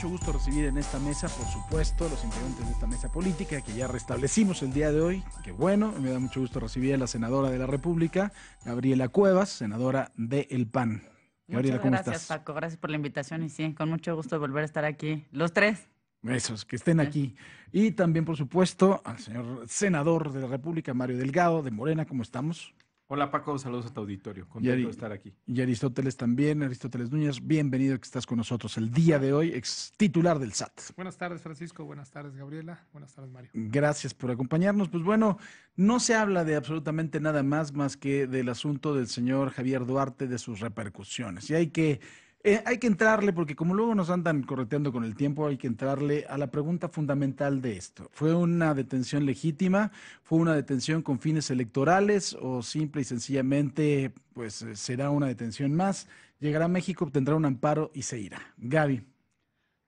mucho gusto recibir en esta mesa, por supuesto, los integrantes de esta mesa política que ya restablecimos el día de hoy. Que bueno, me da mucho gusto recibir a la senadora de la República, Gabriela Cuevas, senadora de El PAN. Gabriela, Muchas ¿cómo gracias, Paco. Gracias por la invitación y sí, con mucho gusto volver a estar aquí. Los tres. besos que estén aquí. Y también, por supuesto, al señor senador de la República, Mario Delgado, de Morena, ¿cómo estamos? Hola Paco, saludos a tu auditorio. Contento de estar aquí. Y Aristóteles también, Aristóteles Núñez, bienvenido que estás con nosotros el día de hoy, ex titular del SAT. Buenas tardes Francisco, buenas tardes Gabriela, buenas tardes Mario. Gracias por acompañarnos. Pues bueno, no se habla de absolutamente nada más más que del asunto del señor Javier Duarte, de sus repercusiones. Y hay que eh, hay que entrarle, porque como luego nos andan correteando con el tiempo, hay que entrarle a la pregunta fundamental de esto. ¿Fue una detención legítima? ¿Fue una detención con fines electorales? ¿O simple y sencillamente, pues eh, será una detención más? Llegará a México, obtendrá un amparo y se irá. Gaby.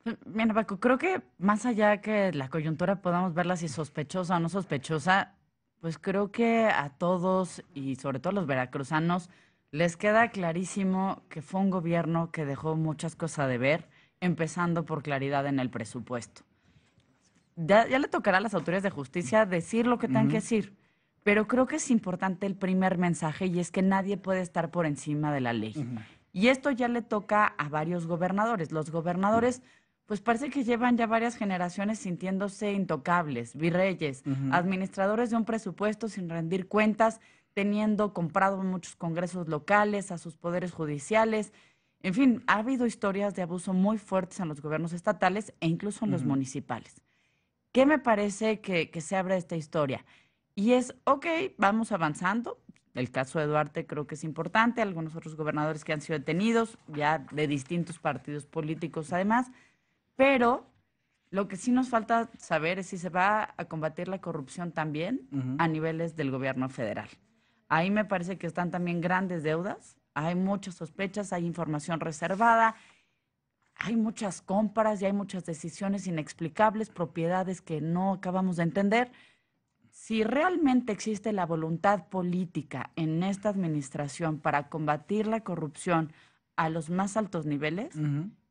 Pues, mira, Paco, creo que más allá que la coyuntura podamos verla si sospechosa o no sospechosa, pues creo que a todos y sobre todo a los veracruzanos, les queda clarísimo que fue un gobierno que dejó muchas cosas de ver, empezando por claridad en el presupuesto. Ya, le tocará a las autoridades de justicia decir lo que tengan que decir, pero creo que es importante el primer mensaje y es que nadie puede estar por encima de la ley. Y esto ya le toca a varios gobernadores. Los gobernadores, pues parece que llevan ya varias generaciones sintiéndose intocables, virreyes, administradores de un presupuesto sin rendir cuentas, teniendo comprado muchos congresos locales, a sus poderes judiciales. En fin, ha habido historias de abuso muy fuertes en los gobiernos estatales e incluso en los municipales. ¿Qué me parece que, se abre esta historia? Y es, ok, vamos avanzando. El caso de Duarte creo que es importante, algunos otros gobernadores que han sido detenidos, ya de distintos partidos políticos además, pero lo que sí nos falta saber es si se va a combatir la corrupción también a niveles del gobierno federal. Ahí me parece que están también grandes deudas, hay muchas sospechas, hay información reservada, hay muchas compras y hay muchas decisiones inexplicables, propiedades que no acabamos de entender. Si realmente existe la voluntad política en esta administración para combatir la corrupción a los más altos niveles,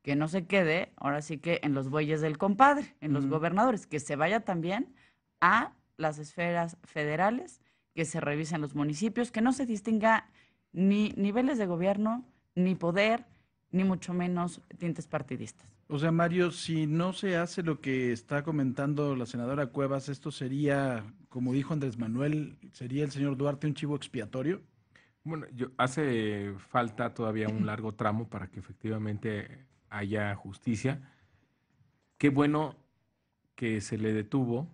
que no se quede ahora sí que en los bueyes del compadre, en los gobernadores, que se vaya también a las esferas federales que se revisen los municipios, que no se distinga ni niveles de gobierno, ni poder, ni mucho menos tintes partidistas. O sea, Mario, si no se hace lo que está comentando la senadora Cuevas, esto sería, como dijo Andrés Manuel, sería el señor Duarte un chivo expiatorio. Bueno, yo, hace falta todavía un largo tramo para que efectivamente haya justicia. Qué bueno que se le detuvo,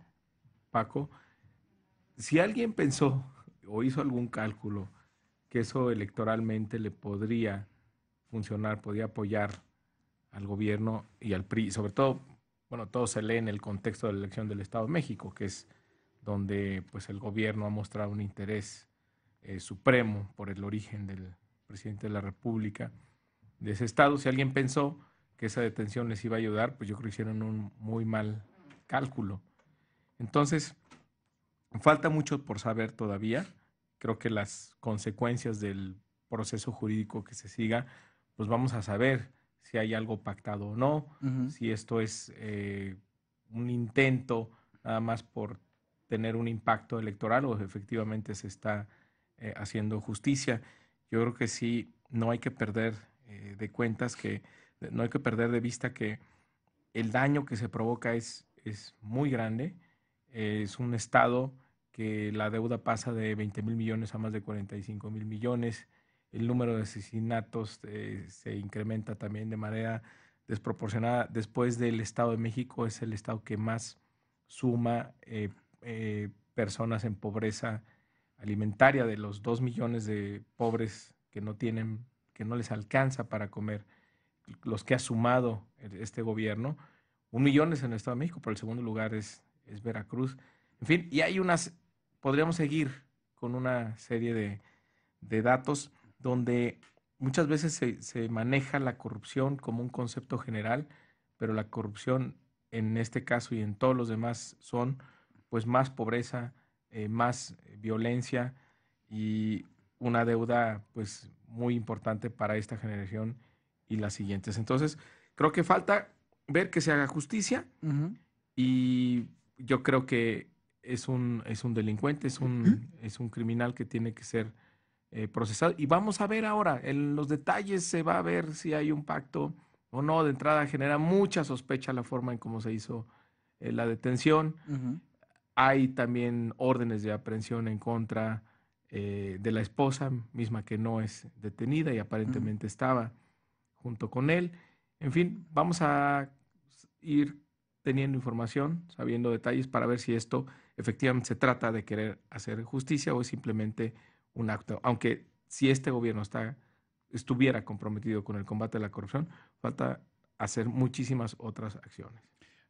Paco, si alguien pensó o hizo algún cálculo que eso electoralmente le podría funcionar, podría apoyar al gobierno y al PRI, sobre todo, bueno, todo se lee en el contexto de la elección del Estado de México, que es donde pues el gobierno ha mostrado un interés eh, supremo por el origen del presidente de la República de ese estado. Si alguien pensó que esa detención les iba a ayudar, pues yo creo que hicieron un muy mal cálculo. Entonces, Falta mucho por saber todavía. Creo que las consecuencias del proceso jurídico que se siga, pues vamos a saber si hay algo pactado o no, si esto es eh, un intento nada más por tener un impacto electoral o efectivamente se está eh, haciendo justicia. Yo creo que sí, no hay que perder eh, de cuentas que, no hay que perder de vista que el daño que se provoca es, es muy grande. es un estado que la deuda pasa de 20 mil millones a más de 45 mil millones, el número de asesinatos eh, se incrementa también de manera desproporcionada. Después del Estado de México es el Estado que más suma eh, eh, personas en pobreza alimentaria, de los 2 millones de pobres que no tienen, que no les alcanza para comer, los que ha sumado este gobierno. Un millón es en el Estado de México, pero el segundo lugar es, es Veracruz. En fin, y hay unas podríamos seguir con una serie de, datos donde muchas veces se, maneja la corrupción como un concepto general, pero la corrupción en este caso y en todos los demás son pues más pobreza, eh, más violencia y una deuda pues muy importante para esta generación y las siguientes. Entonces, creo que falta ver que se haga justicia y yo creo que es un, es un delincuente, es un, es un criminal que tiene que ser eh, procesado. Y vamos a ver ahora, en los detalles se va a ver si hay un pacto o no. De entrada genera mucha sospecha la forma en cómo se hizo eh, la detención. Hay también órdenes de aprehensión en contra eh, de la esposa, misma que no es detenida y aparentemente estaba junto con él. En fin, vamos a ir teniendo información, sabiendo detalles para ver si esto efectivamente se trata de querer hacer justicia o es simplemente un acto. Aunque si este gobierno está, estuviera comprometido con el combate a la corrupción, falta hacer muchísimas otras acciones.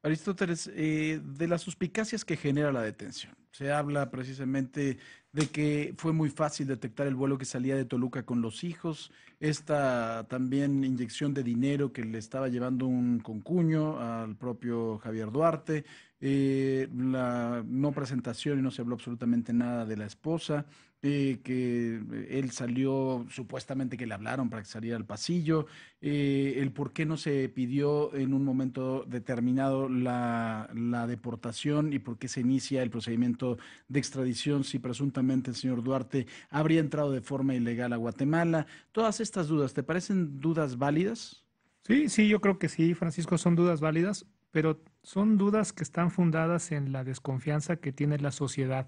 Aristóteles, eh, de las suspicacias que genera la detención. Se habla precisamente de que fue muy fácil detectar el vuelo que salía de Toluca con los hijos, esta también inyección de dinero que le estaba llevando un concuño al propio Javier Duarte, eh, la no presentación y no se habló absolutamente nada de la esposa, eh, que eh, él salió supuestamente que le hablaron para que saliera al pasillo, el por qué no se pidió en un momento determinado la, la, deportación y por qué se inicia el procedimiento de extradición si presuntamente el señor Duarte habría entrado de forma ilegal a Guatemala. Todas estas dudas, ¿te parecen dudas válidas? Sí, sí, yo creo que sí, Francisco, son dudas válidas, pero son dudas que están fundadas en la desconfianza que tiene la sociedad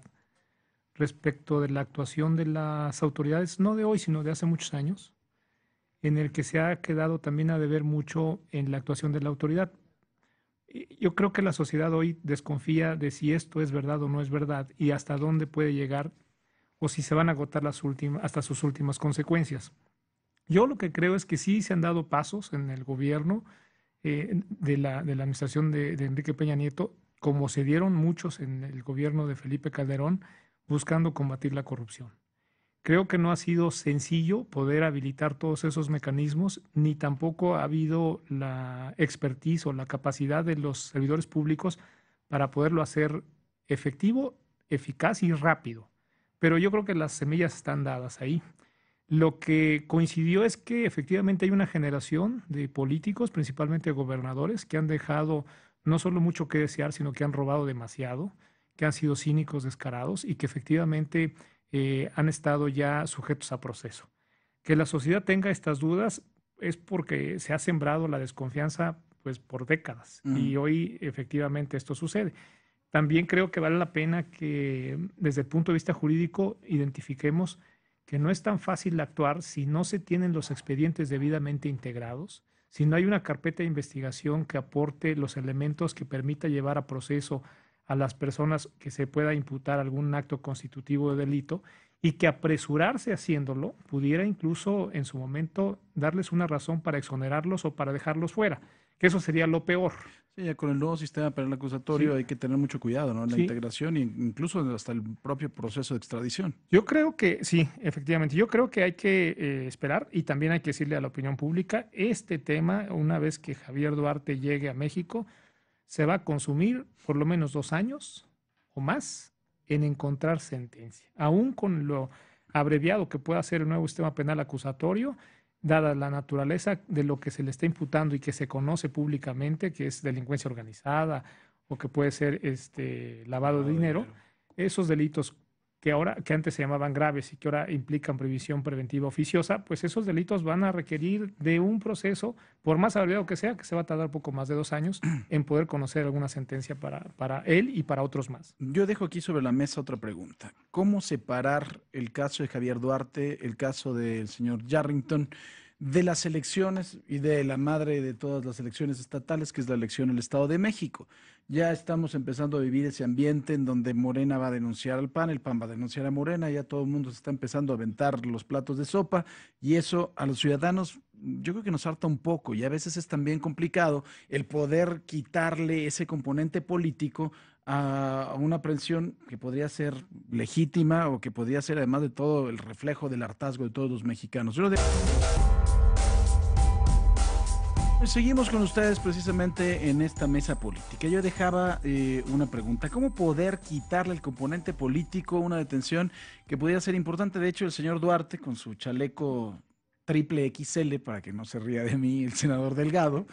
respecto de la actuación de las autoridades, no de hoy, sino de hace muchos años, en el que se ha quedado también a deber mucho en la actuación de la autoridad. Yo creo que la sociedad hoy desconfía de si esto es verdad o no es verdad y hasta dónde puede llegar o si se van a agotar las últimas, hasta sus últimas consecuencias. Yo lo que creo es que sí se han dado pasos en el gobierno, eh, de, la, de, la, administración de, de, Enrique Peña Nieto, como se dieron muchos en el gobierno de Felipe Calderón, buscando combatir la corrupción. Creo que no ha sido sencillo poder habilitar todos esos mecanismos, ni tampoco ha habido la expertise o la capacidad de los servidores públicos para poderlo hacer efectivo, eficaz y rápido. Pero yo creo que las semillas están dadas ahí. Lo que coincidió es que efectivamente hay una generación de políticos, principalmente gobernadores, que han dejado no solo mucho que desear, sino que han robado demasiado, que han sido cínicos, descarados y que efectivamente eh, han estado ya sujetos a proceso. Que la sociedad tenga estas dudas es porque se ha sembrado la desconfianza pues por décadas y hoy efectivamente esto sucede. También creo que vale la pena que desde el punto de vista jurídico identifiquemos que no es tan fácil actuar si no se tienen los expedientes debidamente integrados, si no hay una carpeta de investigación que aporte los elementos que permita llevar a proceso a las personas que se pueda imputar algún acto constitutivo de delito y que apresurarse haciéndolo pudiera incluso en su momento darles una razón para exonerarlos o para dejarlos fuera que eso sería lo peor. Sí, con el nuevo sistema penal acusatorio hay que tener mucho cuidado, ¿no? La integración e incluso hasta el propio proceso de extradición. Yo creo que, sí, efectivamente, yo creo que hay que eh, esperar y también hay que decirle a la opinión pública, este tema, una vez que Javier Duarte llegue a México, se va a consumir por lo menos dos años o más en encontrar sentencia. Aún con lo abreviado que pueda ser el nuevo sistema penal acusatorio, dada la naturaleza de lo que se le está imputando y que se conoce públicamente, que es delincuencia organizada o que puede ser este lavado de dinero, esos delitos que ahora, que antes se llamaban graves y que ahora implican previsión preventiva oficiosa, pues esos delitos van a requerir de un proceso, por más abreviado que sea, que se va a tardar poco más de dos años en poder conocer alguna sentencia para, para él y para otros más. Yo dejo aquí sobre la mesa otra pregunta. ¿Cómo separar el caso de Javier Duarte, el caso del señor Yarrington? de las elecciones y de la madre de todas las elecciones estatales, que es la elección del Estado de México. Ya estamos empezando a vivir ese ambiente en donde Morena va a denunciar al PAN, el PAN va a denunciar a Morena, ya todo el mundo se está empezando a aventar los platos de sopa y eso a los ciudadanos yo creo que nos harta un poco y a veces es también complicado el poder quitarle ese componente político a una aprehensión que podría ser legítima o que podría ser además de todo el reflejo del hartazgo de todos los mexicanos. Seguimos con ustedes precisamente en esta mesa política. Yo dejaba eh, una pregunta. ¿Cómo poder quitarle el componente político a una detención que pudiera ser importante? De hecho, el señor Duarte, con su chaleco triple XL, para que no se ría de mí el senador Delgado,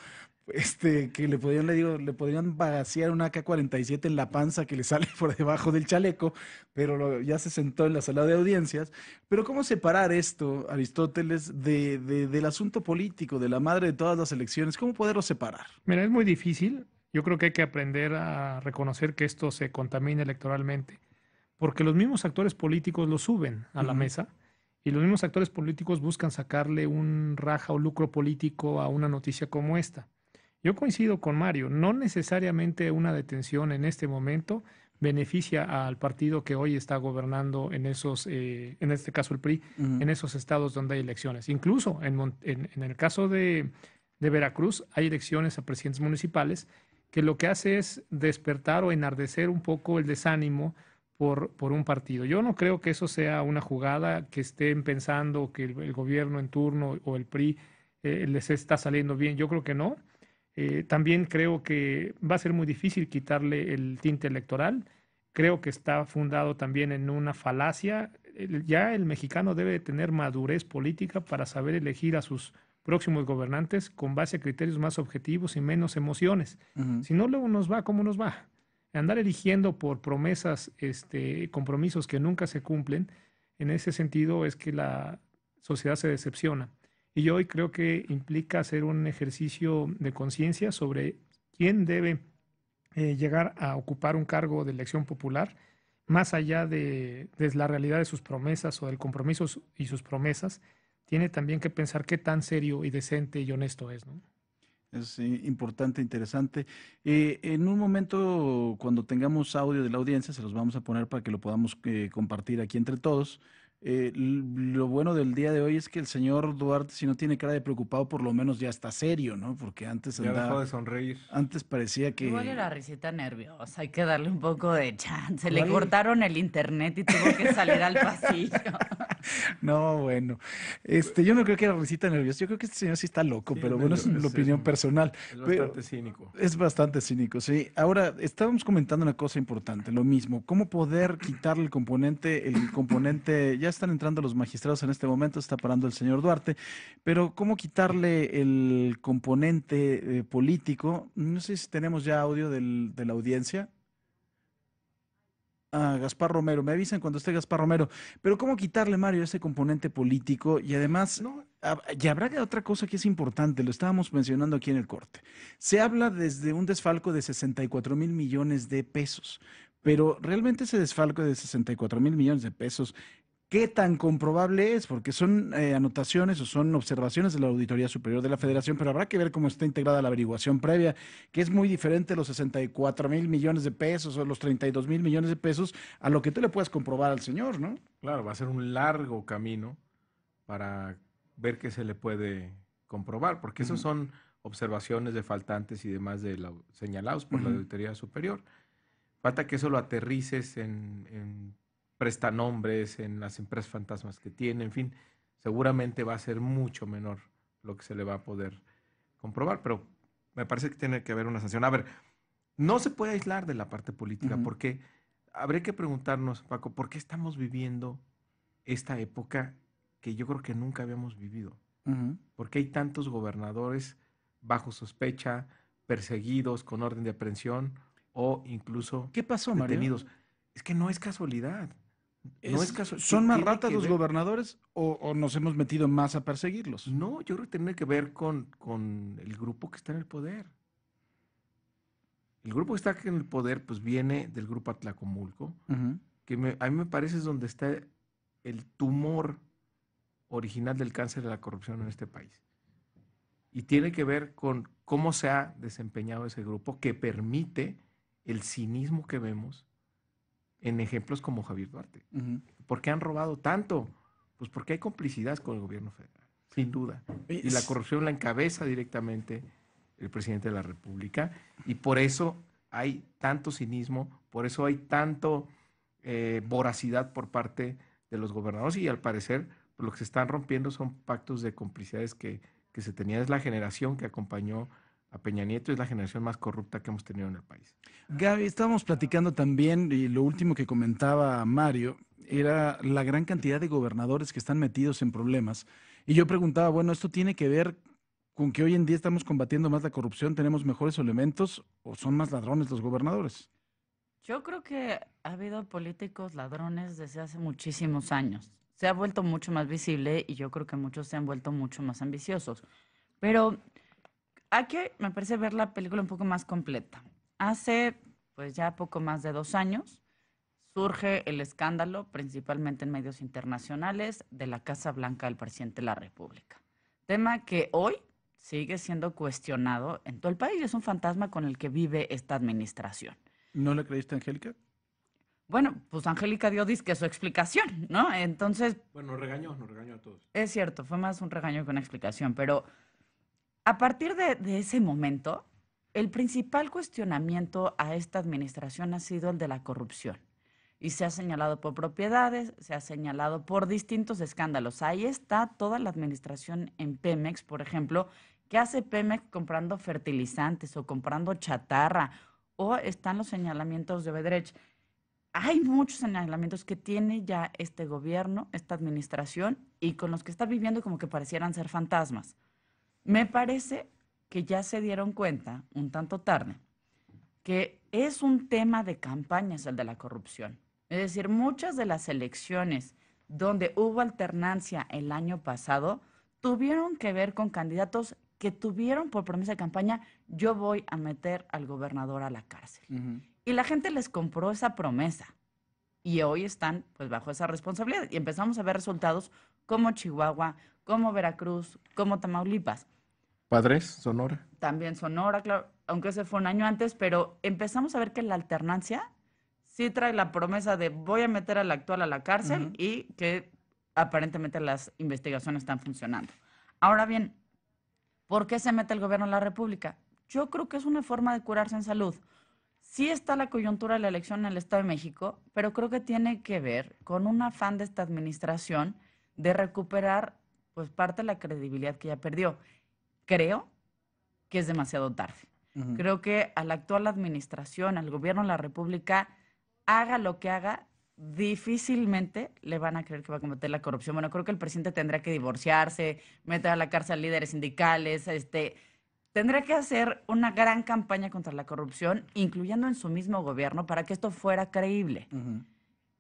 este, que le podrían, le digo, le podrían vaciar una k 47 en la panza que le sale por debajo del chaleco, pero ya se sentó en la sala de audiencias. Pero ¿cómo separar esto, Aristóteles, de, del asunto político, de la madre de todas las elecciones? ¿Cómo poderlo separar? Mira, es muy difícil. Yo creo que hay que aprender a reconocer que esto se contamina electoralmente, porque los mismos actores políticos lo suben a la mesa. Y los mismos actores políticos buscan sacarle un raja o lucro político a una noticia como esta. Yo coincido con Mario, no necesariamente una detención en este momento beneficia al partido que hoy está gobernando en esos, eh, en este caso el PRI, en esos estados donde hay elecciones. Incluso en, el caso de, Veracruz hay elecciones a presidentes municipales que lo que hace es despertar o enardecer un poco el desánimo por, por un partido. Yo no creo que eso sea una jugada que estén pensando que el, gobierno en turno o el PRI eh, les está saliendo bien. Yo creo que no. Eh, también creo que va a ser muy difícil quitarle el tinte electoral. Creo que está fundado también en una falacia. ya el mexicano debe tener madurez política para saber elegir a sus próximos gobernantes con base a criterios más objetivos y menos emociones. Si no, luego nos va como nos va. Andar eligiendo por promesas, este, compromisos que nunca se cumplen, en ese sentido es que la sociedad se decepciona. Y hoy creo que implica hacer un ejercicio de conciencia sobre quién debe eh, llegar a ocupar un cargo de elección popular, más allá de, la realidad de sus promesas o del compromiso y sus promesas, tiene también que pensar qué tan serio y decente y honesto es, ¿no? Es eh, importante, interesante. Eh, en un momento, cuando tengamos audio de la audiencia, se los vamos a poner para que lo podamos eh, compartir aquí entre todos. Eh, lo bueno del día de hoy es que el señor Duarte, si no tiene cara de preocupado, por lo menos ya está serio, ¿no? Porque antes andaba, ya de sonreír. Antes parecía que. Igual era risita nerviosa, hay que darle un poco de chance. Se Le cortaron el internet y tuvo que salir al pasillo. no, bueno. Este, yo no creo que era risita nerviosa. Yo creo que este señor sí está loco, pero bueno, es una opinión personal. Es bastante cínico. Es bastante cínico, sí. Ahora, estábamos comentando una cosa importante, lo mismo. ¿Cómo poder quitarle el componente, el componente ya están entrando los magistrados en este momento, está parando el señor Duarte, pero ¿cómo quitarle el componente eh, político? No sé si tenemos ya audio de la audiencia. Ah, Gaspar Romero, me avisan cuando esté Gaspar Romero, pero ¿cómo quitarle, Mario, ese componente político? Y además, y habrá otra cosa que es importante, lo estábamos mencionando aquí en el corte. Se habla desde un desfalco de 64 mil millones de pesos, pero realmente ese desfalco de 64 mil millones de pesos qué tan comprobable es, porque son eh, anotaciones o son observaciones de la Auditoría Superior de la Federación, pero habrá que ver cómo está integrada la averiguación previa, que es muy diferente los 64 mil millones de pesos o los 32 mil millones de pesos a lo que tú le puedas comprobar al señor, ¿no? Claro, va a ser un largo camino para ver qué se le puede comprobar, porque esas esos son observaciones de faltantes y demás señalados por la Auditoría Superior. Falta que eso lo aterrices en nombres en las empresas fantasmas que tiene, en fin, seguramente va a ser mucho menor lo que se le va a poder comprobar, pero me parece que tiene que haber una sanción. A ver, no se puede aislar de la parte política, porque habría que preguntarnos, Paco, ¿por qué estamos viviendo esta época que yo creo que nunca habíamos vivido? porque ¿Por qué hay tantos gobernadores bajo sospecha, perseguidos, con orden de aprehensión o incluso ¿Qué pasó, detenidos? Es que no es casualidad es caso. ¿Son más ratas los gobernadores o, nos hemos metido más a perseguirlos? No, yo creo que tiene que ver con, con el grupo que está en el poder. El grupo que está en el poder, pues viene del grupo Atlacomulco, que a mí me parece es donde está el tumor original del cáncer de la corrupción en este país. Y tiene que ver con cómo se ha desempeñado ese grupo que permite el cinismo que vemos, en ejemplos como Javier Duarte. ¿Por qué han robado tanto? Pues porque hay complicidad con el gobierno federal, sin duda. Y la corrupción la encabeza directamente el presidente de la República. Y por eso hay tanto cinismo, por eso hay tanto eh, voracidad por parte de los gobernadores. Y al parecer, pues, lo que se están rompiendo son pactos de complicidades que, que se tenían. Es la generación que acompañó Peña Nieto es la generación más corrupta que hemos tenido en el país. Gaby, estábamos platicando también, y lo último que comentaba Mario, era la gran cantidad de gobernadores que están metidos en problemas. Y yo preguntaba, bueno, ¿esto tiene que ver con que hoy en día estamos combatiendo más la corrupción, tenemos mejores elementos o son más ladrones los gobernadores? Yo creo que ha habido políticos ladrones desde hace muchísimos años. Se ha vuelto mucho más visible y yo creo que muchos se han vuelto mucho más ambiciosos. Pero hay que, me parece, ver la película un poco más completa. Hace, pues ya poco más de dos años, surge el escándalo, principalmente en medios internacionales, de la Casa Blanca del presidente de la República. Tema que hoy sigue siendo cuestionado en todo el país. Es un fantasma con el que vive esta administración. ¿No le creíste, a Angélica? Bueno, pues Angélica dio disque su explicación, ¿no? Entonces. Bueno, regañó, nos regañó a todos. Es cierto, fue más un regaño que una explicación, pero a partir de, ese momento, el principal cuestionamiento a esta administración ha sido el de la corrupción y se ha señalado por propiedades, se ha señalado por distintos escándalos. Ahí está toda la administración en Pemex, por ejemplo, que hace Pemex comprando fertilizantes o comprando chatarra, o están los señalamientos de Bedrech. Hay muchos señalamientos que tiene ya este gobierno, esta administración, y con los que está viviendo como que parecieran ser fantasmas. Me parece que ya se dieron cuenta, un tanto tarde, que es un tema de campañas el de la corrupción. Es decir, muchas de las elecciones donde hubo alternancia el año pasado tuvieron que ver con candidatos que tuvieron por promesa de campaña, yo voy a meter al gobernador a la cárcel. Y la gente les compró esa promesa. Y hoy están pues bajo esa responsabilidad. Y empezamos a ver resultados como Chihuahua, como Veracruz, como Tamaulipas. Padres, Sonora. También Sonora, claro, aunque ese fue un año antes, pero empezamos a ver que la alternancia sí trae la promesa de voy a meter al actual a la cárcel y que aparentemente las investigaciones están funcionando. Ahora bien, ¿por qué se mete el gobierno en la República? Yo creo que es una forma de curarse en salud. Sí está la coyuntura de la elección en el Estado de México, pero creo que tiene que ver con un afán de esta administración de recuperar pues parte de la credibilidad que ya perdió creo que es demasiado tarde. Creo que a la actual administración, al gobierno de la República, haga lo que haga, difícilmente le van a creer que va a combatir la corrupción. Bueno, creo que el presidente tendrá que divorciarse, meter a la cárcel líderes sindicales, este, tendrá que hacer una gran campaña contra la corrupción, incluyendo en su mismo gobierno, para que esto fuera creíble.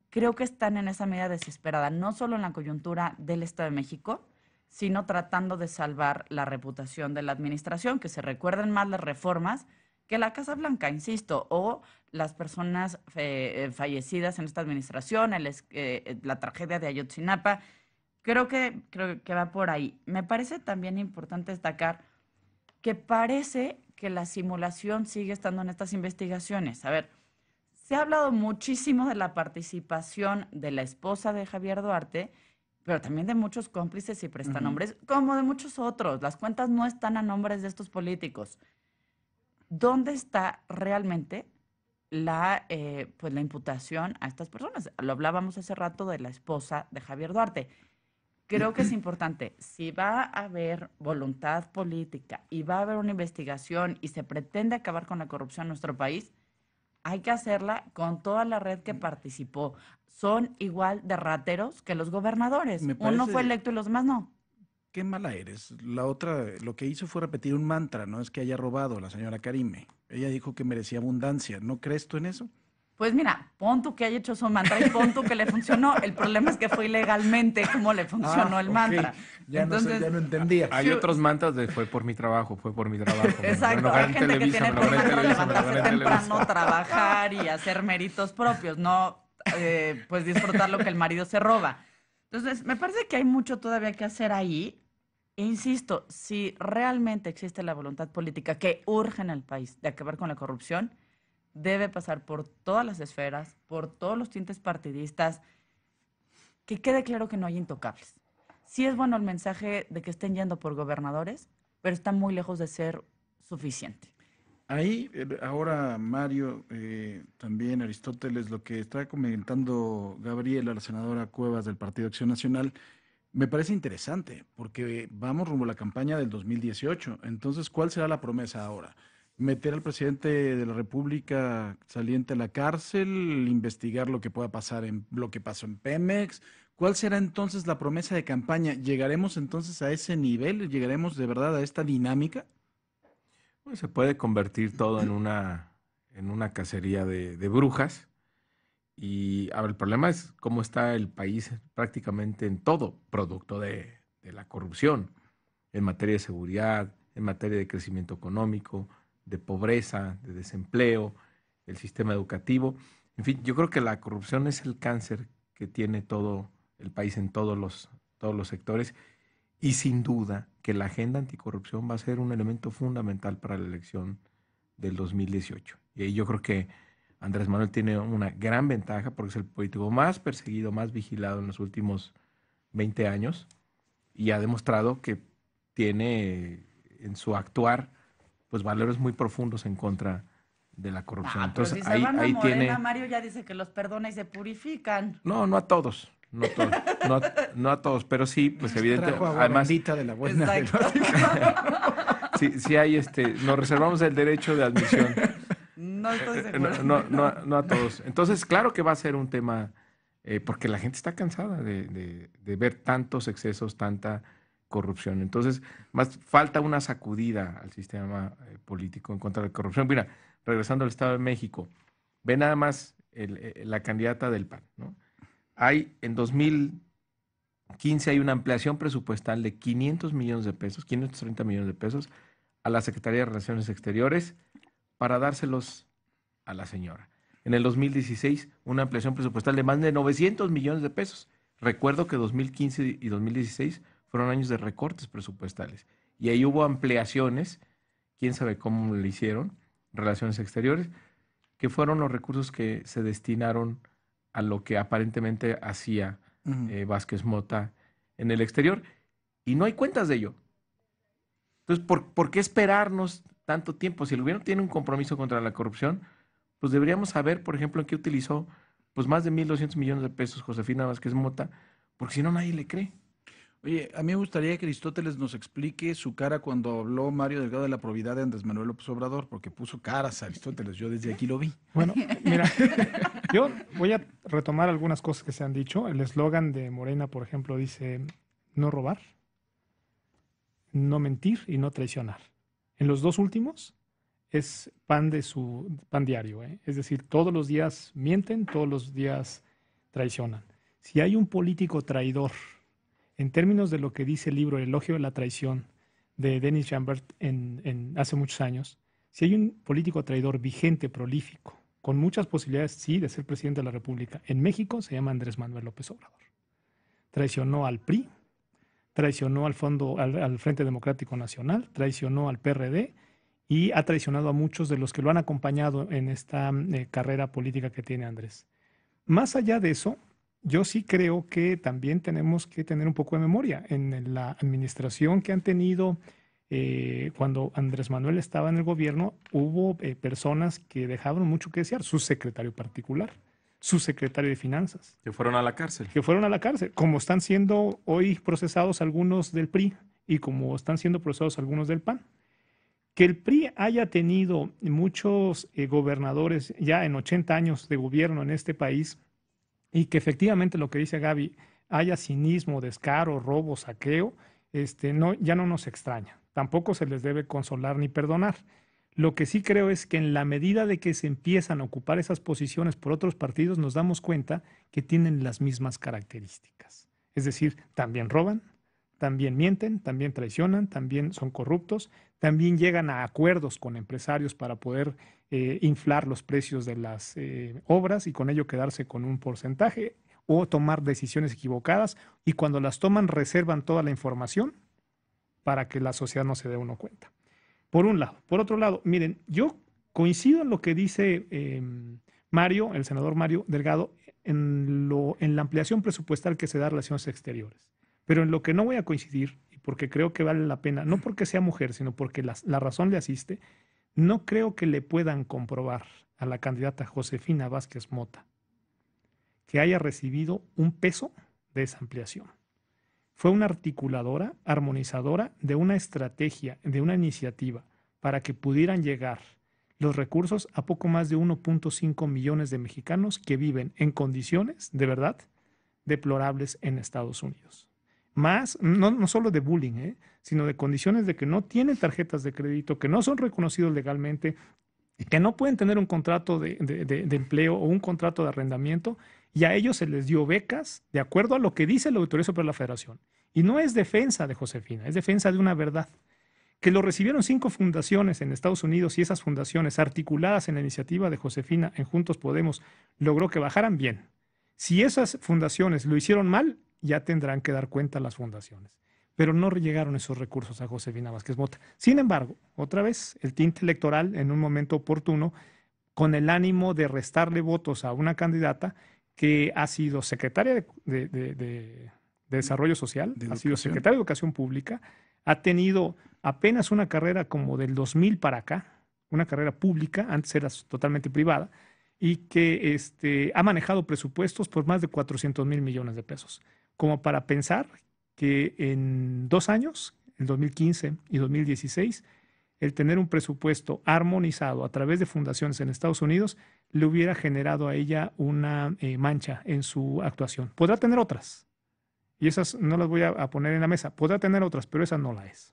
Creo que están en esa medida desesperada, no solo en la coyuntura del Estado de México, sino tratando de salvar la reputación de la administración, que se recuerden más las reformas que la Casa Blanca, insisto, o las personas eh, eh, fallecidas en esta administración, eh, la tragedia de Ayotzinapa. Creo que, creo que va por ahí. Me parece también importante destacar que parece que la simulación sigue estando en estas investigaciones. A ver, se ha hablado muchísimo de la participación de la esposa de Javier Duarte pero también de muchos cómplices y prestanombres, como de muchos otros. Las cuentas no están a nombres de estos políticos. ¿Dónde está realmente la, eh, pues la imputación a estas personas? Lo hablábamos hace rato de la esposa de Javier Duarte. Creo que es importante, si va a haber voluntad política y va a haber una investigación y se pretende acabar con la corrupción en nuestro país, hay que hacerla con toda la red que participó. Son igual de rateros que los gobernadores. Uno fue electo y los demás no qué mala eres. La otra, lo que hizo fue repetir un mantra, no es que haya robado a la señora Karime. Ella dijo que merecía abundancia. ¿No crees tú en eso? Pues mira, pon tú que haya hecho su mantra y pon tú que le funcionó. El problema es que fue ilegalmente cómo le funcionó ah, el mantra. Ya, no sé, entendía. Hay otros mantras de fue por mi trabajo, fue por mi trabajo. Exacto, hay gente que tiene que levantarse temprano, trabajar y hacer méritos propios, no eh, pues disfrutar lo que el marido se roba. Entonces, me parece que hay mucho todavía que hacer ahí. E insisto, si realmente existe la voluntad política que urge en el país de acabar con la corrupción, debe pasar por todas las esferas, por todos los tintes partidistas, que quede claro que no hay intocables. Sí es bueno el mensaje de que estén yendo por gobernadores, pero está muy lejos de ser suficiente. Ahí, eh, ahora Mario, eh, también Aristóteles, lo que está comentando Gabriela, la senadora Cuevas del Partido Acción Nacional, me parece interesante, porque vamos rumbo a la campaña del 2018. Entonces, ¿cuál será la promesa ahora? meter al presidente de la República saliente a la cárcel, investigar lo que pueda pasar en lo que pasó en Pemex. ¿Cuál será entonces la promesa de campaña? ¿Llegaremos entonces a ese nivel? ¿Llegaremos de verdad a esta dinámica? Pues se puede convertir todo en una, en una cacería de, brujas. Y a el problema es cómo está el país prácticamente en todo, producto de la corrupción, en materia de seguridad, en materia de crecimiento económico, de pobreza, de desempleo, el sistema educativo. En fin, yo creo que la corrupción es el cáncer que tiene todo el país en todos los, todos los sectores y sin duda que la agenda anticorrupción va a ser un elemento fundamental para la elección del 2018. Y yo creo que Andrés Manuel tiene una gran ventaja porque es el político más perseguido, más vigilado en los últimos 20 años y ha demostrado que tiene en su actuar pues valores muy profundos en contra de la corrupción. Ah, Entonces, ahí, a ahí tiene... Mario ya dice que los perdona y se purifican. No, no a todos. No a todos, pero sí, pues evidentemente. Además, de la sí, sí hay este, nos reservamos el derecho de admisión. No estoy eh, eh, No, a todos. Entonces, claro que va a ser un tema, eh, porque la gente está cansada de ver tantos excesos, tanta corrupción. Entonces, más falta una sacudida al sistema eh, político en contra de la corrupción. Mira, regresando al Estado de México, ve nada más eh, la candidata del PAN. Hay, en 2015 hay una ampliación presupuestal de 500 millones de pesos, 530 millones de pesos, a la Secretaría de Relaciones Exteriores para dárselos a la señora. En el 2016, una ampliación presupuestal de más de 900 millones de pesos. Recuerdo que 2015 y 2016 fueron años de recortes presupuestales. Y ahí hubo ampliaciones, quién sabe cómo le hicieron, relaciones exteriores, que fueron los recursos que se destinaron a lo que aparentemente hacía eh, Vázquez Mota en el exterior. Y no hay cuentas de ello. Entonces, ¿por, ¿por qué esperarnos tanto tiempo? Si el gobierno tiene un compromiso contra la corrupción, pues deberíamos saber, por ejemplo, en qué utilizó pues más de 1.200 millones de pesos Josefina Vázquez Mota, porque si no nadie le cree. Oye, a mí me gustaría que Aristóteles nos explique su cara cuando habló Mario Delgado de la probidad de Andrés Manuel López Obrador, porque puso caras a Aristóteles, yo desde aquí lo vi. Bueno, mira, yo voy a retomar algunas cosas que se han dicho. El eslogan de Morena, por ejemplo, dice no robar, no mentir y no traicionar. En los dos últimos es pan de su pan diario, ¿eh? es decir, todos los días mienten, todos los días traicionan. Si hay un político traidor en términos de lo que dice el libro Elogio de la Traición de Denis Jambert en, hace muchos años, si hay un político traidor vigente, prolífico, con muchas posibilidades, sí, de ser presidente de la República, en México se llama Andrés Manuel López Obrador. Traicionó al PRI, traicionó al Fondo, al, Frente Democrático Nacional, traicionó al PRD y ha traicionado a muchos de los que lo han acompañado en esta eh, carrera política que tiene Andrés. Más allá de eso, yo sí creo que también tenemos que tener un poco de memoria. En la administración que han tenido, eh, cuando Andrés Manuel estaba en el gobierno, hubo eh, personas que dejaron mucho que desear, su secretario particular, su secretario de finanzas. Que fueron a la cárcel. Que fueron a la cárcel, como están siendo hoy procesados algunos del PRI y como están siendo procesados algunos del PAN. Que el PRI haya tenido muchos eh, gobernadores ya en 80 años de gobierno en este país y que efectivamente lo que dice Gaby, haya cinismo, descaro, robo, saqueo, este, no, ya no nos extraña. Tampoco se les debe consolar ni perdonar. Lo que sí creo es que en la medida de que se empiezan a ocupar esas posiciones por otros partidos, nos damos cuenta que tienen las mismas características. Es decir, también roban, también mienten, también traicionan, también son corruptos, también llegan a acuerdos con empresarios para poder eh, inflar los precios de las eh, obras y con ello quedarse con un porcentaje o tomar decisiones equivocadas y cuando las toman reservan toda la información para que la sociedad no se dé uno cuenta. Por un lado. Por otro lado, miren, yo coincido en lo que dice em, Mario, el senador Mario Delgado, en, lo, en la ampliación presupuestal que se da a relaciones exteriores. Pero en lo que no voy a coincidir porque creo que vale la pena, no porque sea mujer, sino porque la, razón le asiste, no creo que le puedan comprobar a la candidata Josefina Vázquez Mota que haya recibido un peso de esa ampliación. Fue una articuladora, armonizadora de una estrategia, de una iniciativa para que pudieran llegar los recursos a poco más de 1.5 millones de mexicanos que viven en condiciones, de verdad, deplorables en Estados Unidos más, no, no solo de bullying, ¿eh? sino de condiciones de que no tienen tarjetas de crédito, que no son reconocidos legalmente, que no pueden tener un contrato de, empleo o un contrato de arrendamiento, y a ellos se les dio becas de acuerdo a lo que dice el autorizo sobre la Federación. Y no es defensa de Josefina, es defensa de una verdad. Que lo recibieron cinco fundaciones en Estados Unidos y esas fundaciones, articuladas en la iniciativa de Josefina en Juntos Podemos, logró que bajaran bien. Si esas fundaciones lo hicieron mal, ya tendrán que dar cuenta las fundaciones. Pero no llegaron esos recursos a Josefina Vázquez Mota. Sin embargo, otra vez, el tinte electoral en un momento oportuno, con el ánimo de restarle votos a una candidata que ha sido secretaria de, Desarrollo Social, ha sido secretaria de Educación Pública, ha tenido apenas una carrera como del 2000 para acá, una carrera pública, antes era totalmente privada, y que este, ha manejado presupuestos por más de 400 mil millones de pesos como para pensar que en dos años, en 2015 y 2016, el tener un presupuesto armonizado a través de fundaciones en Estados Unidos le hubiera generado a ella una eh, mancha en su actuación. Podrá tener otras, y esas no las voy a poner en la mesa. Podrá tener otras, pero esa no la es.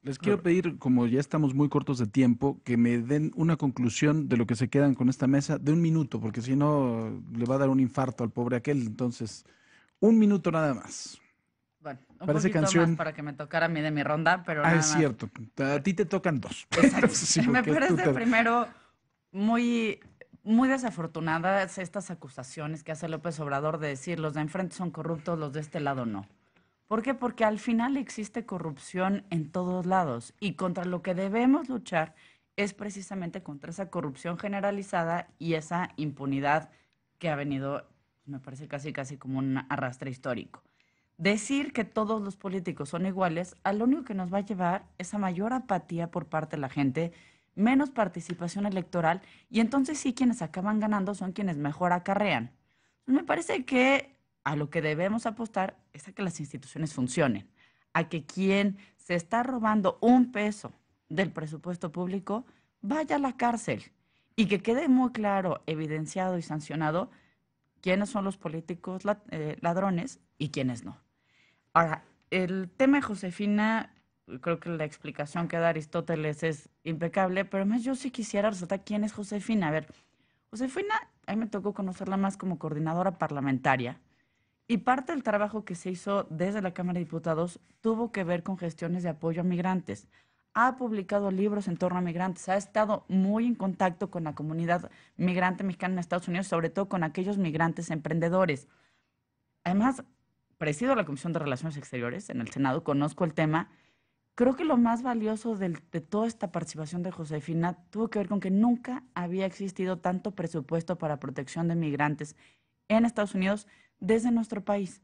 Les quiero pedir, como ya estamos muy cortos de tiempo, que me den una conclusión de lo que se quedan con esta mesa de un minuto, porque si no le va a dar un infarto al pobre aquel. Entonces, un minuto nada más. Bueno, un Parece canción... para que me tocara a mí de mi ronda, pero Ah, es cierto. A ti te tocan dos. me parece primero muy, muy desafortunadas estas acusaciones que hace López Obrador de decir los de enfrente son corruptos, los de este lado no. ¿Por qué? Porque al final existe corrupción en todos lados y contra lo que debemos luchar es precisamente contra esa corrupción generalizada y esa impunidad que ha venido me parece casi, casi como un arrastre histórico. Decir que todos los políticos son iguales, a lo único que nos va a llevar es a mayor apatía por parte de la gente, menos participación electoral, y entonces sí quienes acaban ganando son quienes mejor acarrean. Me parece que a lo que debemos apostar es a que las instituciones funcionen, a que quien se está robando un peso del presupuesto público vaya a la cárcel y que quede muy claro, evidenciado y sancionado quiénes son los políticos eh, ladrones y quiénes no. Ahora, el tema de Josefina, creo que la explicación que da Aristóteles es impecable, pero además yo sí quisiera resaltar quién es Josefina. A ver, Josefina, a mí me tocó conocerla más como coordinadora parlamentaria. Y parte del trabajo que se hizo desde la Cámara de Diputados tuvo que ver con gestiones de apoyo a migrantes ha publicado libros en torno a migrantes, ha estado muy en contacto con la comunidad migrante mexicana en Estados Unidos, sobre todo con aquellos migrantes emprendedores. Además, presido la Comisión de Relaciones Exteriores en el Senado, conozco el tema. Creo que lo más valioso de, de toda esta participación de Josefina tuvo que ver con que nunca había existido tanto presupuesto para protección de migrantes en Estados Unidos desde nuestro país.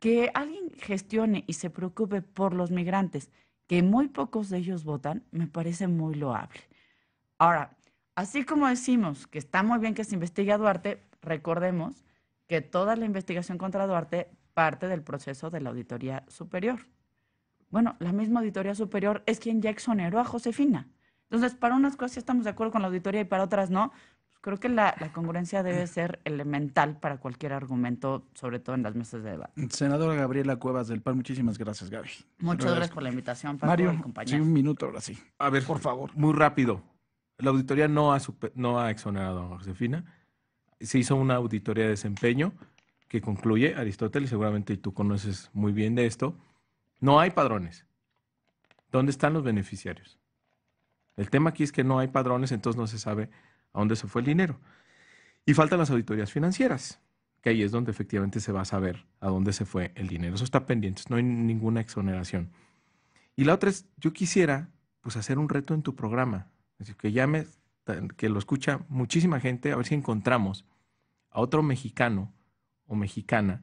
Que alguien gestione y se preocupe por los migrantes que muy pocos de ellos votan, me parece muy loable. Ahora, así como decimos que está muy bien que se investigue a Duarte, recordemos que toda la investigación contra Duarte parte del proceso de la Auditoría Superior. Bueno, la misma Auditoría Superior es quien ya exoneró a Josefina. Entonces, para unas cosas estamos de acuerdo con la auditoría y para otras no, Creo que la, congruencia debe ser elemental para cualquier argumento, sobre todo en las mesas de debate. Senadora Gabriela Cuevas del PAN, muchísimas gracias, Gaby. Muchas gracias por la invitación, para Mario, un minuto ahora sí. A ver, por favor. Muy rápido. La auditoría no ha, no ha exonerado a Josefina. Se hizo una auditoría de desempeño que concluye, Aristóteles, seguramente tú conoces muy bien de esto, no hay padrones. ¿Dónde están los beneficiarios? El tema aquí es que no hay padrones, entonces no se sabe a dónde se fue el dinero. Y faltan las auditorías financieras, que ahí es donde efectivamente se va a saber a dónde se fue el dinero. Eso está pendiente, no hay ninguna exoneración. Y la otra es, yo quisiera pues hacer un reto en tu programa, que llame, que lo escucha muchísima gente, a ver si encontramos a otro mexicano o mexicana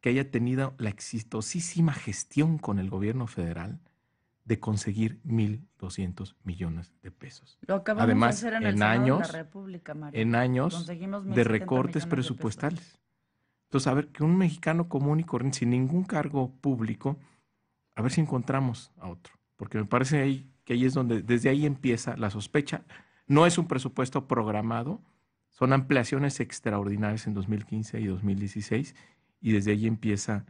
que haya tenido la exitosísima gestión con el gobierno federal de conseguir 1.200 millones de pesos. Además, en, años, de en años de recortes presupuestales. Entonces, a ver, que un mexicano común y corriente, sin ningún cargo público, a ver si encontramos a otro. Porque me parece ahí, que ahí es donde, desde ahí empieza la sospecha. No es un presupuesto programado, son ampliaciones extraordinarias en 2015 y 2016, y desde ahí empieza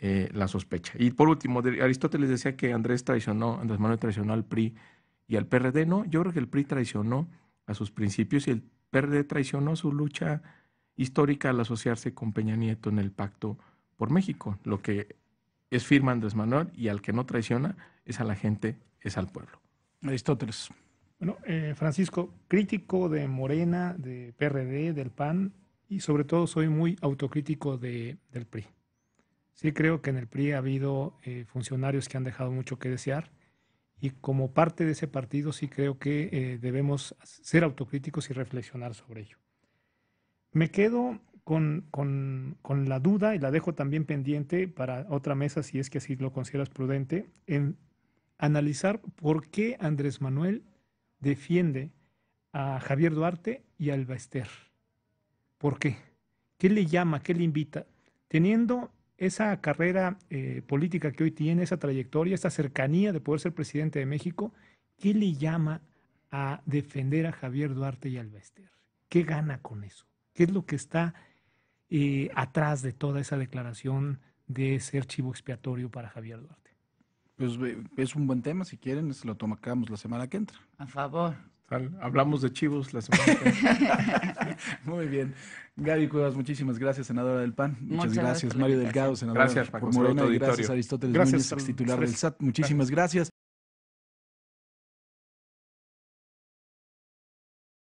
eh, la sospecha. Y por último, Aristóteles decía que Andrés traicionó, Andrés Manuel traicionó al PRI y al PRD. No, yo creo que el PRI traicionó a sus principios y el PRD traicionó su lucha histórica al asociarse con Peña Nieto en el pacto por México. Lo que es firma Andrés Manuel y al que no traiciona es a la gente, es al pueblo. Aristóteles. Bueno, eh, Francisco, crítico de Morena, de PRD, del PAN y sobre todo soy muy autocrítico de, del PRI. Sí creo que en el PRI ha habido eh, funcionarios que han dejado mucho que desear y como parte de ese partido sí creo que eh, debemos ser autocríticos y reflexionar sobre ello. Me quedo con, con, con, la duda y la dejo también pendiente para otra mesa si es que así lo consideras prudente, en analizar por qué Andrés Manuel defiende a Javier Duarte y a Albaester. ¿Por qué? ¿Qué le llama? ¿Qué le invita? Teniendo esa carrera eh, política que hoy tiene, esa trayectoria, esa cercanía de poder ser presidente de México, ¿qué le llama a defender a Javier Duarte y al ¿Qué gana con eso? ¿Qué es lo que está eh, atrás de toda esa declaración de ser chivo expiatorio para Javier Duarte? Pues es un buen tema, si quieren, se lo tomamos la semana que entra. A favor. Hablamos de chivos la semana pasada. Muy bien. Gaby Cuevas, muchísimas gracias, senadora del PAN. Muchas, gracias, Mario Delgado, senadora gracias, por Morena. Y gracias, Aristóteles titular del SAT. Muchísimas gracias.